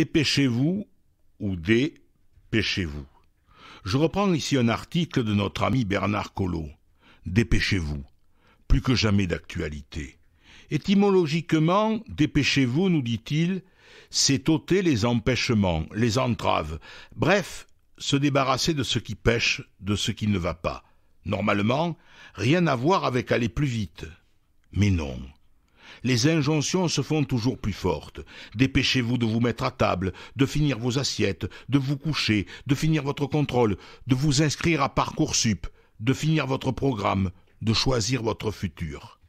Dépêchez-vous ou dépêchez-vous. Je reprends ici un article de notre ami Bernard Collot. Dépêchez-vous, plus que jamais d'actualité. Étymologiquement, dépêchez-vous, nous dit-il, c'est ôter les empêchements, les entraves, bref, se débarrasser de ce qui pêche, de ce qui ne va pas. Normalement, rien à voir avec aller plus vite. Mais non les injonctions se font toujours plus fortes. Dépêchez-vous de vous mettre à table, de finir vos assiettes, de vous coucher, de finir votre contrôle, de vous inscrire à Parcoursup, de finir votre programme, de choisir votre futur.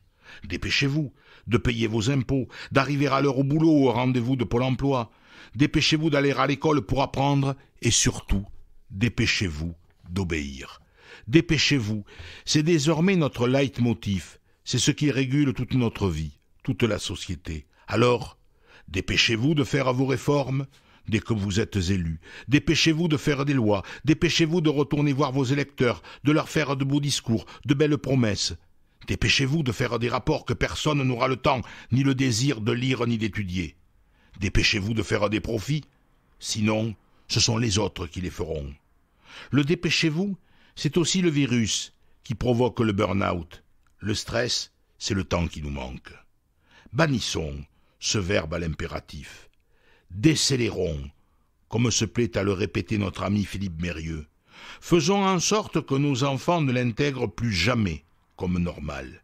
Dépêchez-vous de payer vos impôts, d'arriver à l'heure au boulot ou au rendez-vous de Pôle emploi. Dépêchez-vous d'aller à l'école pour apprendre et surtout, dépêchez-vous d'obéir. Dépêchez-vous, c'est désormais notre leitmotiv, c'est ce qui régule toute notre vie toute la société. Alors, dépêchez-vous de faire vos réformes dès que vous êtes élus. Dépêchez-vous de faire des lois, dépêchez-vous de retourner voir vos électeurs, de leur faire de beaux discours, de belles promesses. Dépêchez-vous de faire des rapports que personne n'aura le temps, ni le désir de lire ni d'étudier. Dépêchez-vous de faire des profits, sinon ce sont les autres qui les feront. Le dépêchez-vous, c'est aussi le virus qui provoque le burn-out. Le stress, c'est le temps qui nous manque. Bannissons ce verbe à l'impératif. Décélérons, comme se plaît à le répéter notre ami Philippe Mérieux. Faisons en sorte que nos enfants ne l'intègrent plus jamais comme normal.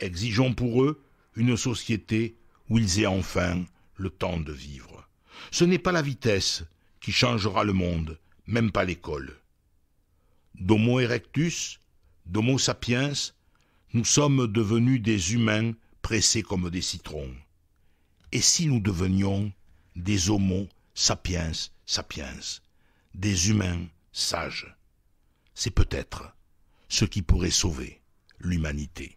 Exigeons pour eux une société où ils aient enfin le temps de vivre. Ce n'est pas la vitesse qui changera le monde, même pas l'école. D'Homo erectus, d'Homo sapiens, nous sommes devenus des humains pressés comme des citrons. Et si nous devenions des homos sapiens sapiens, des humains sages C'est peut-être ce qui pourrait sauver l'humanité.